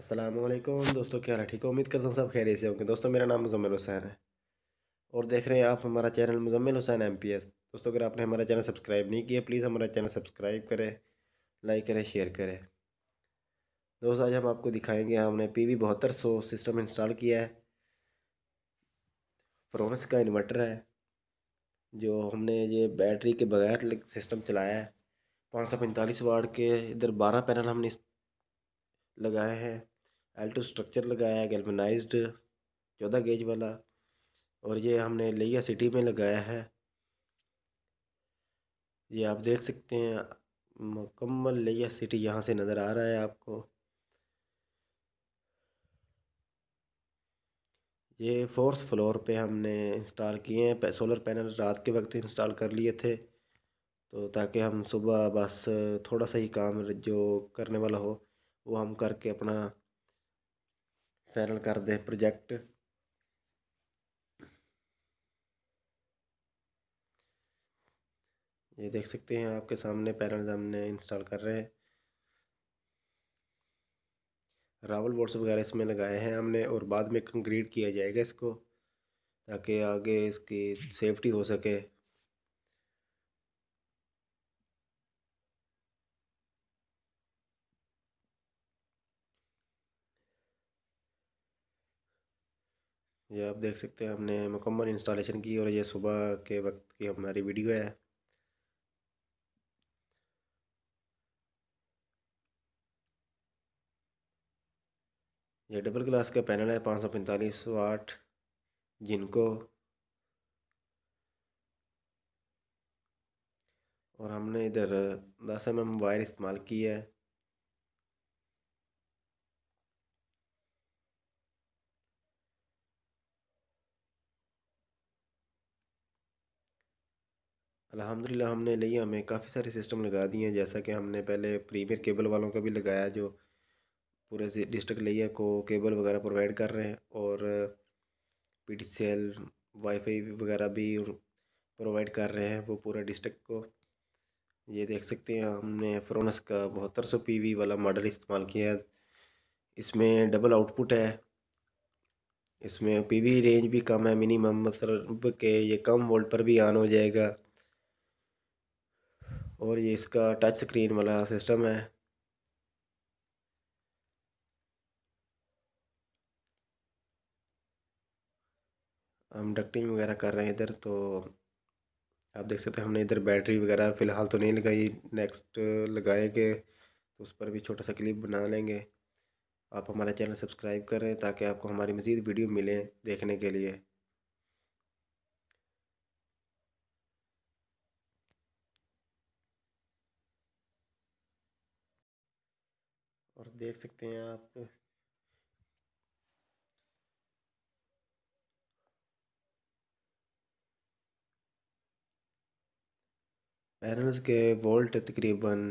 असलम दोस्तों क्या है ठीक है उम्मीद करता हूँ सब खैर से होंगे दोस्तों मेरा नाम मुजम्मिल हुसैन है और देख रहे हैं आप हमारा चैनल मुजम्मिल हुसैन एम दोस्तों अगर आपने हमारा चैनल सब्सक्राइब नहीं किया प्लीज़ हमारा चैनल सब्सक्राइब करें लाइक करें शेयर करें दोस्तों आज हम आपको दिखाएंगे हमने पी वी बहत्तर सौ सिस्टम इंस्टॉल किया है फ्रोनस का इन्वर्टर है जो हमने ये बैटरी के बगैर सिस्टम चलाया है पाँच सौ पैंतालीस वाट के इधर बारह पैनल हमने लगाए हैं एल्टो स्ट्रक्चर लगाया है गैल्वनाइज्ड चौदह गेज वाला और ये हमने लिया सिटी में लगाया है ये आप देख सकते हैं मुकम्मल लिया सिटी यहाँ से नज़र आ रहा है आपको ये फोर्थ फ्लोर पे हमने इंस्टॉल किए हैं सोलर पैनल रात के वक्त इंस्टॉल कर लिए थे तो ताकि हम सुबह बस थोड़ा सा ही काम जो करने वाला हो वो हम करके अपना फाइनल करते हैं प्रोजेक्ट ये देख सकते हैं आपके सामने पैनल हमने इंस्टॉल कर रहे हैं रावल बोर्ड्स वगैरह इसमें लगाए हैं हमने और बाद में कंक्रीट किया जाएगा इसको ताकि आगे इसकी सेफ्टी हो सके ये आप देख सकते हैं हमने मुकम्मल इंस्टॉलेशन की और ये सुबह के वक्त की हमारी वीडियो है ये डबल ग्लास का पैनल है पाँच सौ पैंतालीस वाट जिनको और हमने इधर दस एम एम वायर इस्तेमाल की है अल्हम्दुलिल्लाह हमने लिया में काफ़ी सारे सिस्टम लगा दिए हैं जैसा कि हमने पहले प्रीमियर केबल वालों का भी लगाया जो पूरे डिस्ट्रिक्ट लिया को केबल वगैरह प्रोवाइड कर रहे हैं और P T C L wifi वगैरह भी प्रोवाइड कर रहे हैं वो पूरा डिस्ट्रिक्ट को ये देख सकते हैं हमने फ्रोनस का बहत्तर सौ पी वी वाला मॉडल इस्तेमाल किया है इसमें डबल आउटपुट है इसमें पी वी रेंज भी कम है मिनिमम मतलब के ये कम वोल्ट पर भी ऑन हो जाएगा और ये इसका टच स्क्रीन वाला सिस्टम है हम डक्टिंग वगैरह कर रहे हैं इधर तो आप देख सकते हैं हमने इधर बैटरी वगैरह फ़िलहाल तो नहीं लगाई नेक्स्ट लगाएंगे तो उस पर भी छोटा सा क्लिप बना लेंगे आप हमारा चैनल सब्सक्राइब करें ताकि आपको हमारी मज़ीद वीडियो मिले देखने के लिए और देख सकते हैं आप पैनल्स के वोल्ट तकरीबन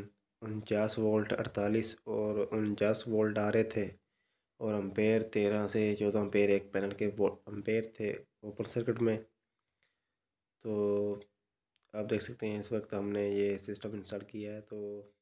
उनचास वोल्ट अड़तालीस और उनचास वोल्ट आ रहे थे और अम्पेयर तेरह से चौदह अम्पेयर एक पैनल के अम्पेयर थे ओपन सर्किट में तो आप देख सकते हैं इस वक्त हमने ये सिस्टम इंस्टॉल किया है तो